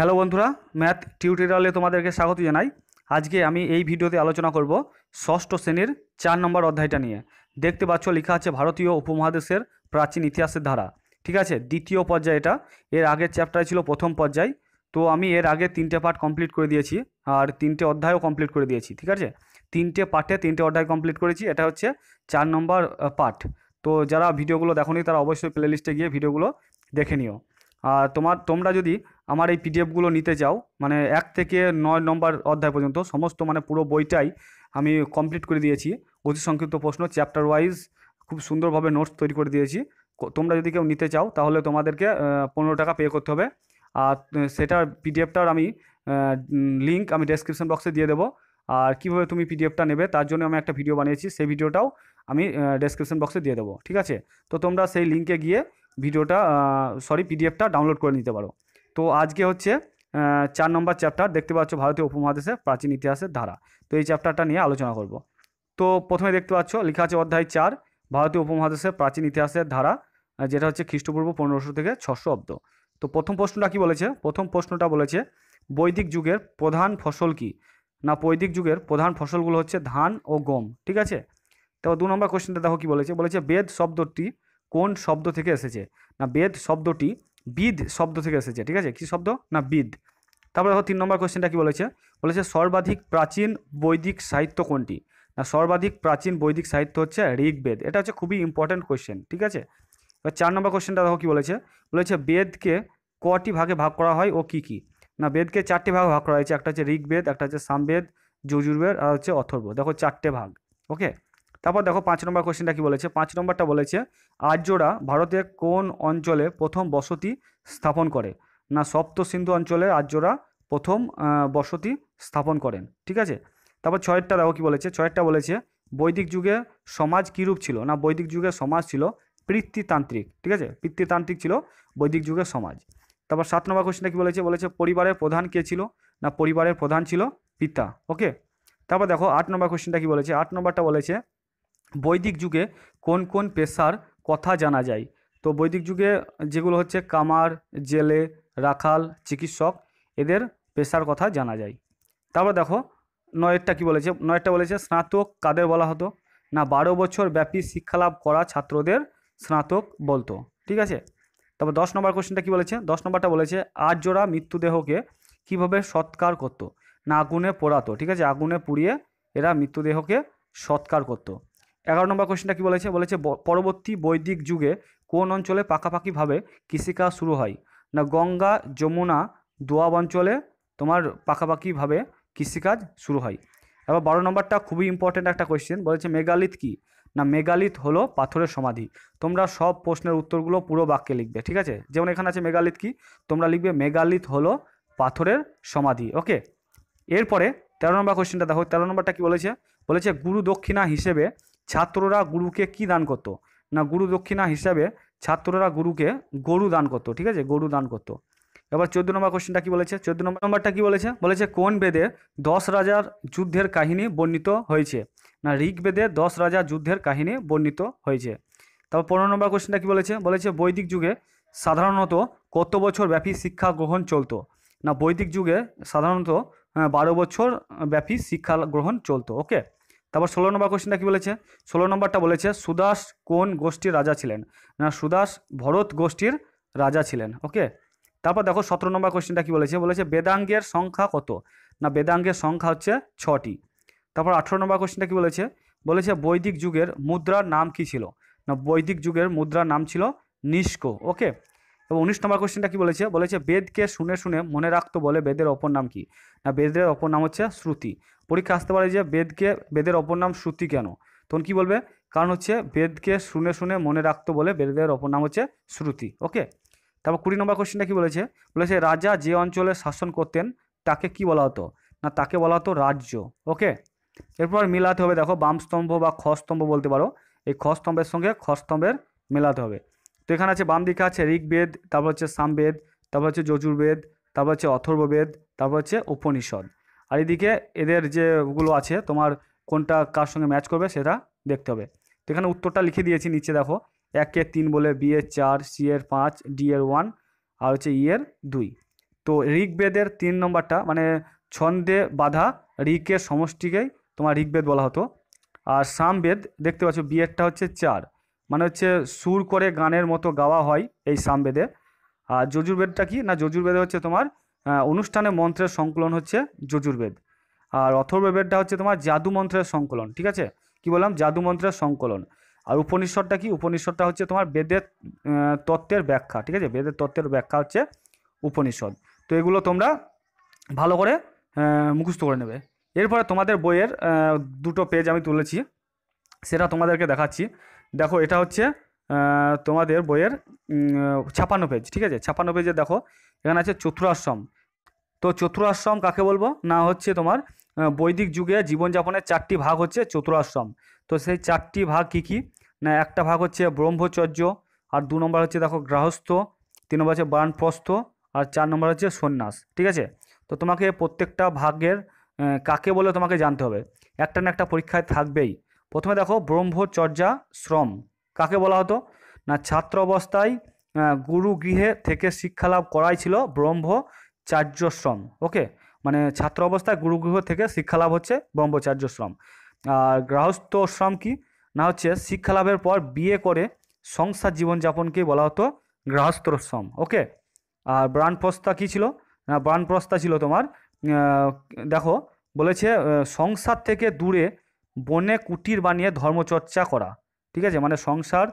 hello বন্ধুরা math টিউটোরিয়ালে তোমাদেরকে স্বাগত জানাই আজকে আমি এই ভিডিওতে আলোচনা করব ষষ্ঠ শ্রেণীর চার নম্বর অধ্যায়টা নিয়ে দেখতে পাচ্ছ লেখা আছে ভারতীয় উপমহাদেশের প্রাচীন ইতিহাসের ধারা ঠিক আছে দ্বিতীয় পর্যায় এটা এর আগের চ্যাপ্টার ছিল প্রথম পর্যায় তো আমি এর আগে তিনটে পার্ট কমপ্লিট করে দিয়েছি আর তিনটে অধ্যায়ও কমপ্লিট করে দিয়েছি ঠিক আছে তিনটে পার্টে তিনটে অধ্যায় কমপ্লিট করেছি এটা হচ্ছে চার নম্বর পার্ট তো যারা ভিডিওগুলো দেখোনি তারা অবশ্যই প্লেলিস্টে গিয়ে ভিডিওগুলো দেখে নিও আর তোমার তোমরা যদি আমার এই পিডিএফগুলো নিতে চাও মানে এক থেকে নয় নম্বর অধ্যায় পর্যন্ত সমস্ত মানে পুরো বইটাই আমি কমপ্লিট করে দিয়েছি অতি সংক্ষিপ্ত প্রশ্ন চ্যাপ্টার ওয়াইজ খুব সুন্দরভাবে নোটস তৈরি করে দিয়েছি তোমরা যদি কেউ নিতে চাও তাহলে তোমাদেরকে পনেরো টাকা পে করতে হবে আর সেটা পিডিএফটার আমি লিঙ্ক আমি ডেসক্রিপশন বক্সে দিয়ে দেবো আর কীভাবে তুমি পিডিএফটা নেবে তার জন্য আমি একটা ভিডিও বানিয়েছি সেই ভিডিওটাও আমি ডেসক্রিপশন বক্সে দিয়ে দেবো ঠিক আছে তো তোমরা সেই লিঙ্কে গিয়ে ভিডিওটা সরি পিডিএফটা ডাউনলোড করে নিতে পারো তো আজকে হচ্ছে চার নম্বর চ্যাপ্টার দেখতে পাচ্ছ ভারতীয় উপমহাদেশের প্রাচীন ইতিহাসের ধারা তো এই চ্যাপ্টারটা নিয়ে আলোচনা করব তো প্রথমে দেখতে পাচ্ছ লেখা আছে অধ্যায় চার ভারতীয় উপমহাদেশের প্রাচীন ইতিহাসের ধারা যেটা হচ্ছে খ্রিস্টপূর্ব পনেরোশো থেকে ছশো অব্দ তো প্রথম প্রশ্নটা কি বলেছে প্রথম প্রশ্নটা বলেছে বৈদিক যুগের প্রধান ফসল কি না বৈদিক যুগের প্রধান ফসলগুলো হচ্ছে ধান ও গম ঠিক আছে তো দু নম্বর কোশ্চেনটা দেখো কি বলেছে বলেছে বেদ শব্দটি কোন শব্দ থেকে এসেছে না বেদ শব্দটি বিদ শব্দ থেকে এসেছে ঠিক আছে কি শব্দ না বিদ তারপরে দেখো তিন নম্বর কোয়েশ্চেনটা কি বলেছে বলেছে সর্বাধিক প্রাচীন বৈদিক সাহিত্য কোনটি না সর্বাধিক প্রাচীন বৈদিক সাহিত্য হচ্ছে ঋগ্বেদ এটা হচ্ছে খুবই ইম্পর্ট্যান্ট কোয়েশ্চেন ঠিক আছে এবার চার নম্বর কোয়েশ্চেনটা দেখো কি বলেছে বলেছে বেদকে কটি ভাগে ভাগ করা হয় ও কি কি না বেদকে চারটি ভাগে ভাগ করা হয়েছে একটা হচ্ছে ঋগ্বেদ একটা হচ্ছে সামবেদ যজুর্বেদ আর হচ্ছে অথর্ব দেখো চারটে ভাগ ওকে তারপর দেখো পাঁচ নম্বর কোশ্চেনটা কি বলেছে পাঁচ নম্বরটা বলেছে আর্যরা ভারতের কোন অঞ্চলে প্রথম বসতি স্থাপন করে না সপ্ত সিন্ধু অঞ্চলে আর্যরা প্রথম বসতি স্থাপন করেন ঠিক আছে তারপর ছয়েরটা দেখো কি বলেছে ছয়েরটা বলেছে বৈদিক যুগে সমাজ কীরূপ ছিল না বৈদিক যুগে সমাজ ছিল পৃত্তিতান্ত্রিক ঠিক আছে পৃত্তিতান্ত্রিক ছিল বৈদিক যুগের সমাজ তারপর সাত নম্বর কোশ্চেনটা কী বলেছে বলেছে পরিবারের প্রধান কে ছিল না পরিবারের প্রধান ছিল পিতা ওকে তারপর দেখো আট নম্বর কোয়েশ্চেনটা কী বলেছে আট নম্বরটা বলেছে বৈদিক যুগে কোন কোন পেশার কথা জানা যায় তো বৈদিক যুগে যেগুলো হচ্ছে কামার জেলে রাখাল চিকিৎসক এদের পেশার কথা জানা যায় তারপর দেখো নয়েরটা কি বলেছে নয়েরটা বলেছে স্নাতক কাদের বলা হতো না বারো বছর ব্যাপী শিক্ষালাভ করা ছাত্রদের স্নাতক বলতো ঠিক আছে তারপর দশ নম্বর কোশ্চেনটা কি বলেছে দশ নম্বরটা বলেছে জোড়া মৃত্যুদেহকে কিভাবে সৎকার করতো না আগুনে পোড়াতো ঠিক আছে আগুনে পুড়িয়ে এরা মৃত্যুদেহকে সৎকার করতো এগারো নম্বর কোয়েশ্চেনটা কি বলেছে বলেছে পরবর্তী বৈদিক যুগে কোন অঞ্চলে পাকাপাকিভাবে কৃষিকাজ শুরু হয় না গঙ্গা যমুনা দোয়াব অঞ্চলে তোমার পাকাপাকিভাবে কৃষিকাজ শুরু হয় এবার বারো নম্বরটা খুবই ইম্পর্ট্যান্ট একটা কোয়েশ্চেন বলেছে মেগালিথ কি না মেগালিথ হলো পাথরের সমাধি তোমরা সব প্রশ্নের উত্তরগুলো পুরো বাক্যে লিখবে ঠিক আছে যেমন এখানে আছে মেগালিথ কি তোমরা লিখবে মেগালিথ হলো পাথরের সমাধি ওকে এরপরে তেরো নম্বর কোয়েশ্চেনটা দেখো তেরো নম্বরটা কি বলেছে বলেছে গুরু দক্ষিণা হিসেবে ছাত্ররা গুরুকে কি দান করত না গুরু দক্ষিণা হিসাবে ছাত্ররা গুরুকে গরু দান করত ঠিক আছে গরু দান করত এবার চোদ্দ নম্বর কোশ্চেনটা কি বলেছে চোদ্দ নম্বর নম্বরটা কি বলেছে বলেছে কোন বেদে দশ রাজার যুদ্ধের কাহিনী বর্ণিত হয়েছে না বেদে দশ রাজা যুদ্ধের কাহিনী বর্ণিত হয়েছে তারপর পনেরো নম্বর কোশ্চেনটা কী বলেছে বলেছে বৈদিক যুগে সাধারণত কত বছর ব্যাপী শিক্ষা গ্রহণ চলতো না বৈদিক যুগে সাধারণত হ্যাঁ, বারো বছর ব্যাপী শিক্ষা গ্রহণ চলতো ওকে তারপর ষোলো নম্বর কোয়েশ্চেনটা কী বলেছে ষোলো নম্বরটা বলেছে সুদাস কোন গোষ্ঠীর রাজা ছিলেন না সুদাস ভরত গোষ্ঠীর রাজা ছিলেন ওকে তারপর দেখো সতেরো নম্বর কোয়েশ্চেনটা কী বলেছে বলেছে বেদাঙ্গের সংখ্যা কত না বেদাঙ্গের সংখ্যা হচ্ছে ছটি তারপর আঠেরো নম্বর কোয়েশ্চেনটা কী বলেছে বলেছে বৈদিক যুগের মুদ্রার নাম কি ছিল না বৈদিক যুগের মুদ্রার নাম ছিল নিষ্ক ওকে এবং উনিশ নম্বর কোশ্চেনটা কি বলেছে বলেছে বেদকে শুনে শুনে মনে রাখতো বলে বেদের অপর নাম কি না বেদের অপর নাম হচ্ছে শ্রুতি পরীক্ষা আসতে পারে যে বেদকে বেদের অপর নাম শ্রুতি কেন তখন কি বলবে কারণ হচ্ছে বেদকে শুনে শুনে মনে রাখতো বলে বেদের অপর নাম হচ্ছে শ্রুতি ওকে তারপর কুড়ি নম্বর কোশ্চেনটা কি বলেছে বলেছে রাজা যে অঞ্চলে শাসন করতেন তাকে কি বলা হতো না তাকে বলা হতো রাজ্য ওকে এরপর মেলাতে হবে দেখো বামস্তম্ভ বা খস্তম্ভ বলতে পারো এই খস্তম্ভের সঙ্গে খস্তম্ভের মেলাতে হবে তো এখানে আছে বাম দিকে আছে ঋগ্বেদ তারপর হচ্ছে সামবেদ তারপর হচ্ছে যজুর্বেদ তারপর হচ্ছে অথর্ববেদ তারপর হচ্ছে উপনিষদ আর এদিকে এদের যেগুলো আছে তোমার কোনটা কার সঙ্গে ম্যাচ করবে সেটা দেখতে হবে তো এখানে উত্তরটা লিখে দিয়েছি নিচে দেখো একের তিন বলে বি এর চার সি এর পাঁচ ডি এর ওয়ান আর হচ্ছে ই এর দুই তো ঋগ্বেদের তিন নম্বরটা মানে ছন্দে বাধা ঋকের সমষ্টিকেই তোমার ঋগ্বেদ বলা হতো আর সামবেদ দেখতে পাচ্ছ বিয়েরটা হচ্ছে চার মানে হচ্ছে সুর করে গানের মতো গাওয়া হয় এই সামবেদে আর যজুর্বেদটা কি না যজুর্বেদে হচ্ছে তোমার অনুষ্ঠানে মন্ত্রের সংকলন হচ্ছে যজুর্বেদ আর অথর্বেদটা হচ্ছে তোমার জাদু মন্ত্রের সংকলন ঠিক আছে কি বললাম জাদু মন্ত্রের সংকলন আর উপনিষদটা কি উপনিষদটা হচ্ছে তোমার বেদের তত্ত্বের ব্যাখ্যা ঠিক আছে বেদের তত্ত্বের ব্যাখ্যা হচ্ছে উপনিষদ তো এগুলো তোমরা ভালো করে মুখস্থ করে নেবে এরপরে তোমাদের বইয়ের দুটো পেজ আমি তুলেছি সেটা তোমাদেরকে দেখাচ্ছি দেখো এটা হচ্ছে তোমাদের বইয়ের ছাপানো পেজ ঠিক আছে ছাপান্ন পেজে দেখো এখানে আছে চতুরাশ্রম তো চতুরাশ্রম কাকে বলবো না হচ্ছে তোমার বৈদিক যুগে জীবনযাপনের চারটি ভাগ হচ্ছে চতুরাশ্রম তো সেই চারটি ভাগ কি কি না একটা ভাগ হচ্ছে ব্রহ্মচর্য আর দু নম্বর হচ্ছে দেখো গৃহস্থ তিন নম্বর হচ্ছে বানপ্রস্থ আর চার নম্বর হচ্ছে সন্ন্যাস ঠিক আছে তো তোমাকে প্রত্যেকটা ভাগের কাকে বলে তোমাকে জানতে হবে একটা না একটা পরীক্ষায় থাকবেই প্রথমে দেখো ব্রহ্মচর্যা শ্রম কাকে বলা হতো না ছাত্র অবস্থায় গুরু গৃহে থেকে শিক্ষালাভ করাই ছিল ব্রহ্মচার্যশ্রম ওকে মানে ছাত্র অবস্থায় গুরুগৃহ থেকে শিক্ষালাভ হচ্ছে ব্রহ্মচার্যশ্রম আর গৃহস্থ শ্রম কি না হচ্ছে শিক্ষালাভের পর বিয়ে করে সংসার জীবনযাপনকে বলা হতো শ্রম ওকে আর ব্রাণপ্রস্তা কী ছিল না ব্রাণপ্রস্তা ছিল তোমার দেখো বলেছে সংসার থেকে দূরে বনে কুটির বানিয়ে ধর্মচর্চা করা ঠিক আছে মানে সংসার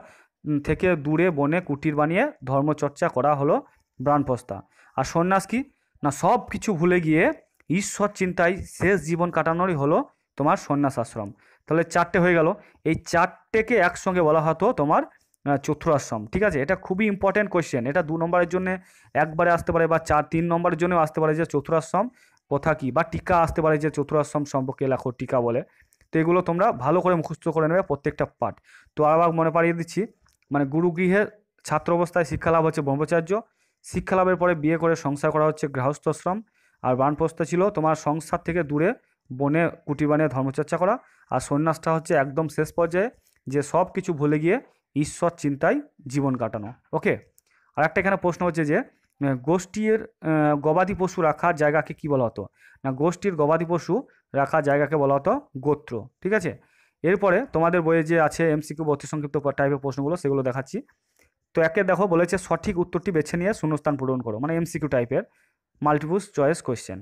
থেকে দূরে বনে কুটির বানিয়ে ধর্মচর্চা করা হলো ব্রাণপ্রস্তা আর সন্ন্যাস কি না সব কিছু ভুলে গিয়ে ঈশ্বর চিন্তায় শেষ জীবন কাটানোরই হলো তোমার সন্ন্যাস আশ্রম তাহলে চারটে হয়ে গেল এই চারটেকে একসঙ্গে বলা হতো তোমার চতুরাশ্রম ঠিক আছে এটা খুবই ইম্পর্টেন্ট কোয়েশ্চেন এটা দু নম্বরের জন্য একবারে আসতে পারে বা চার তিন নম্বরের জন্যও আসতে পারে যে চতুরাশ্রম কথা কী বা টিকা আসতে পারে যে চতুরাশ্রম সম্পর্কে লেখো টিকা বলে তো এগুলো তোমরা ভালো করে মুখস্থ করে নেবে প্রত্যেকটা পার্ট তো আবার মনে পাড়িয়ে দিচ্ছি মানে গুরুগৃহের ছাত্র অবস্থায় শিক্ষালাভ হচ্ছে ব্রহ্মচার্য শিক্ষালাভের পরে বিয়ে করে সংসার করা হচ্ছে গৃহস্থশ্রম আর বানপ্রস্থ ছিল তোমার সংসার থেকে দূরে বনে কুটি বানিয়ে ধর্মচর্চা করা আর সন্ন্যাসটা হচ্ছে একদম শেষ পর্যায়ে যে সব কিছু ভুলে গিয়ে ঈশ্বর চিন্তায় জীবন কাটানো ওকে আর একটা এখানে প্রশ্ন হচ্ছে যে গোষ্ঠীর গবাদি পশু রাখার জায়গাকে কি বলা হতো না গোষ্ঠীর গবাদি পশু রাখার জায়গাকে বলা হতো গোত্র ঠিক আছে এরপরে তোমাদের বইয়ে যে আছে এমসিকিউ অতি সংক্ষিপ্ত টাইপের প্রশ্নগুলো সেগুলো দেখাচ্ছি তো একে দেখো বলেছে সঠিক উত্তরটি বেছে নিয়ে শূন্যস্থান পূরণ করো মানে এমসিকিউ টাইপের multiple choice question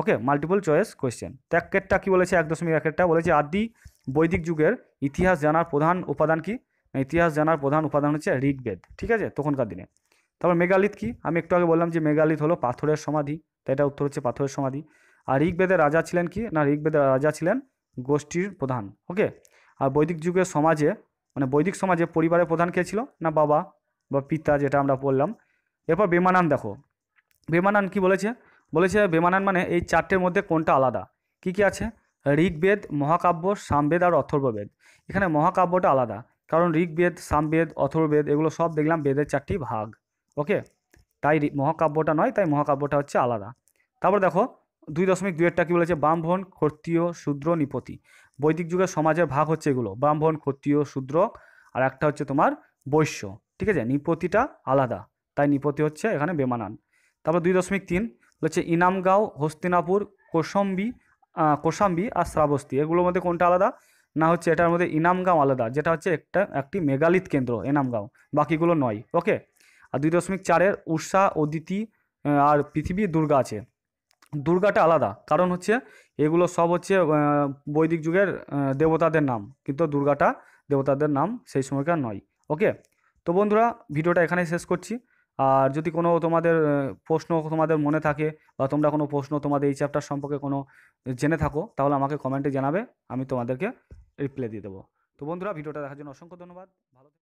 okay multiple choice question তো কী বলেছে এক দশমিক একেরটা বলেছে আদি বৈদিক যুগের ইতিহাস জানার প্রধান উপাদান কি ইতিহাস জানার প্রধান উপাদান হচ্ছে ঋগ্বেদ ঠিক আছে তখনকার দিনে তারপর মেঘালিত কি আমি একটু আগে বললাম যে মেঘালিত হলো পাথরের সমাধি তাই এটা উত্তর হচ্ছে পাথরের সমাধি আর ঋগবেদের রাজা ছিলেন কি না ঋগ্বেদের রাজা ছিলেন গোষ্ঠীর প্রধান ওকে আর বৈদিক যুগের সমাজে মানে বৈদিক সমাজে পরিবারের প্রধান কে ছিল না বাবা বা পিতা যেটা আমরা বললাম এরপর বেমানান দেখো বেমানান কি বলেছে বলেছে বেমানান মানে এই চারটের মধ্যে কোনটা আলাদা কি কি আছে ঋগবেদ মহাকাব্য সামবেদ আর অথর্ববেদ এখানে মহাকাব্যটা আলাদা কারণ ঋগবেদ সামবেদ অথর্ববেদ এগুলো সব দেখলাম বেদের চারটি ভাগ ওকে তাই মহাকাব্যটা নয় তাই মহাকাব্যটা হচ্ছে আলাদা তারপর দেখো দুই দশমিক দুয়েরটা কী বলেছে ব্রাহ্মণ ক্ষত্রিয় শূদ্র নিপতি বৈদিক যুগের সমাজের ভাগ হচ্ছে এগুলো ব্রাহ্মণ ক্ষত্রিয় শূদ্র আর একটা হচ্ছে তোমার বৈশ্য ঠিক আছে নিপতিটা আলাদা তাই নিপতি হচ্ছে এখানে বেমানান তারপর দুই দশমিক তিন হচ্ছে ইনামগাঁও হস্তিনাপুর কোসম্বি কোসাম্বি আর শ্রাবস্তি এগুলোর মধ্যে কোনটা আলাদা না হচ্ছে এটার মধ্যে ইনামগাঁও আলাদা যেটা হচ্ছে একটা একটি মেগালিত কেন্দ্র এনামগাঁও বাকিগুলো নয় ওকে আর দুই দশমিক চারের উষা অদিতি আর পৃথিবী দুর্গা আছে দুর্গাটা আলাদা কারণ হচ্ছে এগুলো সব হচ্ছে বৈদিক যুগের দেবতাদের নাম কিন্তু দুর্গাটা দেবতাদের নাম সেই সময়কার নয় ওকে তো বন্ধুরা ভিডিওটা এখানেই শেষ করছি আর যদি কোনো তোমাদের প্রশ্ন তোমাদের মনে থাকে বা তোমরা কোনো প্রশ্ন তোমাদের এই চ্যাপ্টার সম্পর্কে কোনো জেনে থাকো তাহলে আমাকে কমেন্টে জানাবে আমি তোমাদেরকে রিপ্লাই দিয়ে দেবো তো বন্ধুরা ভিডিওটা দেখার জন্য অসংখ্য ধন্যবাদ ভালো